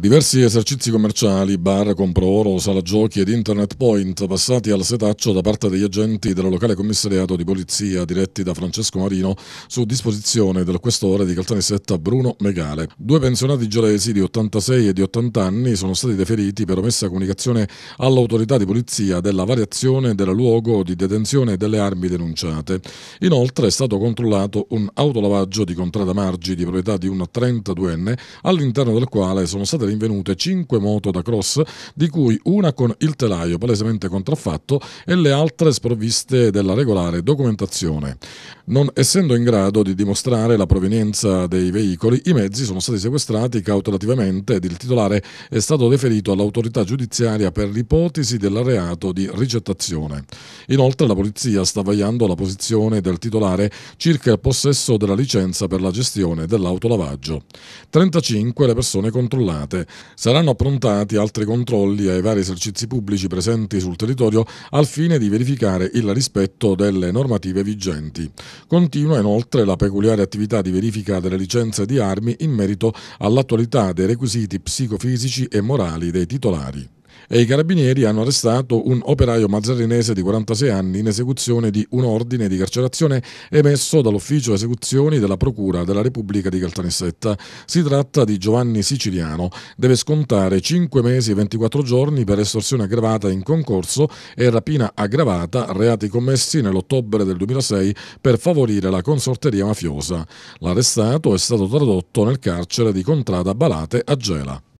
Diversi esercizi commerciali, bar, compro oro, sala giochi ed internet point passati al setaccio da parte degli agenti del locale commissariato di polizia diretti da Francesco Marino su disposizione del questore di Caltanissetta Bruno Megale. Due pensionati gelesi di 86 e di 80 anni sono stati deferiti per omessa comunicazione all'autorità di polizia della variazione del luogo di detenzione delle armi denunciate. Inoltre è stato controllato un autolavaggio di contrada margi di proprietà di un 32enne all'interno del quale sono state rinvenute 5 moto da cross, di cui una con il telaio palesemente contraffatto e le altre sprovviste della regolare documentazione. Non essendo in grado di dimostrare la provenienza dei veicoli, i mezzi sono stati sequestrati cautelativamente ed il titolare è stato deferito all'autorità giudiziaria per l'ipotesi del reato di ricettazione. Inoltre la polizia sta vagliando la posizione del titolare circa il possesso della licenza per la gestione dell'autolavaggio. 35 le persone controllate, seguente. Saranno approntati altri controlli ai vari esercizi pubblici presenti sul territorio al fine di verificare il rispetto delle normative vigenti. Continua inoltre la peculiare attività di verifica delle licenze di armi in merito all'attualità dei requisiti psicofisici e morali dei titolari e i carabinieri hanno arrestato un operaio mazzarinese di 46 anni in esecuzione di un ordine di carcerazione emesso dall'ufficio esecuzioni della Procura della Repubblica di Caltanissetta. Si tratta di Giovanni Siciliano. Deve scontare 5 mesi e 24 giorni per estorsione aggravata in concorso e rapina aggravata, reati commessi nell'ottobre del 2006 per favorire la consorteria mafiosa. L'arrestato è stato tradotto nel carcere di Contrada Balate a Gela.